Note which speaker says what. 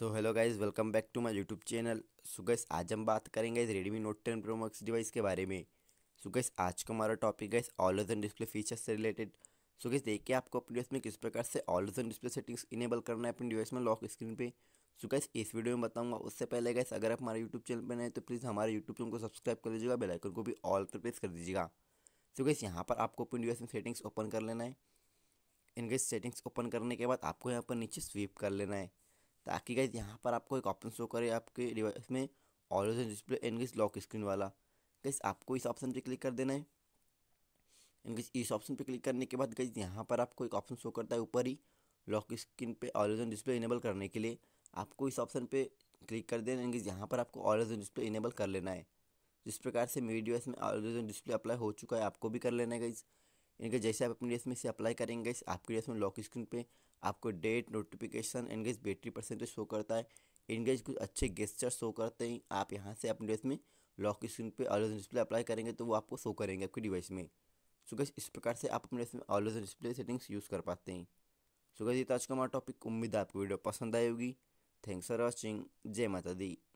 Speaker 1: so hello guys welcome back to my YouTube channel so guys आज हम बात करेंगे इस Redmi Note ten Pro Max device के बारे में सो so, गैस आज का हमारा टॉपिक है ऑल ओजन डिस्प्ले फीचर्स से रिलेटेड सो गैस देखिए आपको अपने डिवाइस में किस प्रकार से always on display settings enable करना है अपने डिवाइस में लॉक स्क्रीन पे सो so, गैस इस वीडियो में बताऊंगा उससे पहले गैस अगर आप हमारे यूट्यूब चैनल पर नए तो प्लीज़ हमारे यूट्यूब चैनल को सब्सक्राइब कर लीजिएगा बेलाइकन को भी ऑल पर प्रेस कर दीजिएगा सो गैस यहाँ पर आपको अपने डिवाइस में सेटिंग्स ओपन कर लेना है इनके सेटिंग्स ओपन करने के बाद आपको यहाँ पर नीचे स्वीप कर लेना है ताकि गाइज यहाँ पर आपको एक ऑप्शन शो करे आपके डिवाइस में always display in case lock screen वाला गैस आपको इस ऑप्शन पे क्लिक कर देना है इनकेस इस ऑप्शन पर क्लिक करने के बाद गैस यहाँ पर आपको एक ऑप्शन शो करता है ऊपर ही लॉक स्क्रीन पे ऑलवेज डिस्प्ले इनेबल करने के लिए आपको इस ऑप्शन पे क्लिक कर देना इनकेस यहाँ पर आपको ऑलवेज डिस्प्ले इनेबल कर लेना है जिस प्रकार से मेरी डिवाइस में ऑलवेज डिस्प्ले अप्लाई हो चुका है आपको भी कर लेना है गाइज़ इनके जैसे आप अपने ड्रेस में इसे अप्लाई करेंगे आपके ड्रेस में लॉक स्क्रीन पे आपको date notification engage battery percentage show करता है इनगेज कुछ अच्छे गेस्टर शो करते हैं आप यहाँ से अपने ड्रेस में लॉक स्क्रीन पे ऑलोजन डिस्प्ले अप्लाई करेंगे तो वो आपको शो करेंगे आपके डिवाइस में सो गैस इस प्रकार से आप अपने डेस में ऑलोजन डिस्प्ले सेटिंग्स यूज़ कर पाते हैं सो गैस ये आज का हमारा टॉपिक उम्मीद है आपको वीडियो पसंद आएगी होगी थैंक्स फॉर वॉचिंग जय माता दी